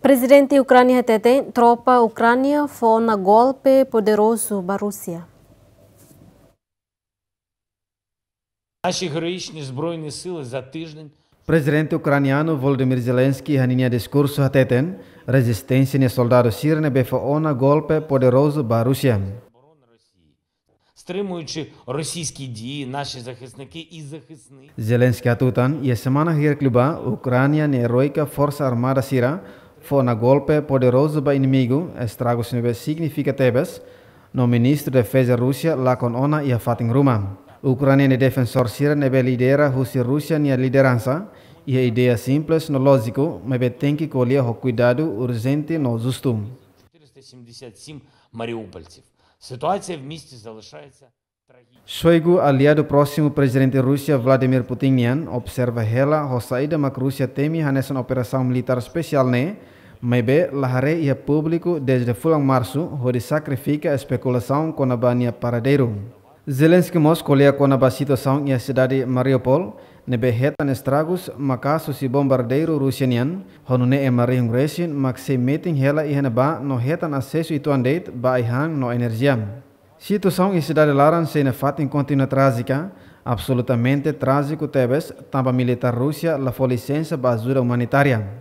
Presidente Ucrânia tem tropa Ucrânia foi um golpe poderoso da Rússia. Наші героїчні збройні сили за тиждень. Presidente ucraniano Volodymyr Zelensky ha ninia discurso hateten resistência ne soldado sirne befoona golpe poderoso ba Rusia. Стримуючи російські дії, наші захисники і захисники. Зеленський атутан є семана гір клуба Україна не ройка форса армада сіра foi um golpe poderoso para o inimigo, estragos significativos significa no ministro da de Defesa Rússia, com Ona e a Fatin Ruma. O ucraniano defensor Sira nebe lidera Rússia e a liderança, e a ideia simples no lógico, mas tem que colher o cuidado urgente no justo. 477 Shoigu, aliado próximo presidente Rússia Vladimir Putinian, observa hela hosaida mak Rússia temi hanesan operasau militar spesial ne, mebe e ia publiku desde fulang marsu hori sakrifika spekulasau kona bania paradeiru. Zelensky Moskou lia kona basito saung ia sedadi Mariupol, nebe hetan estragus makasu si bombardeiru Rusianian, honune e marihung resin mak se meeting hela ihana ba no hetan asesu ituan deit ba ihang no energiam. Situação em cidade Laran se fato em contínua trágica, absolutamente trágico tebes, também militar Rússia, la foi licença para ajuda humanitária.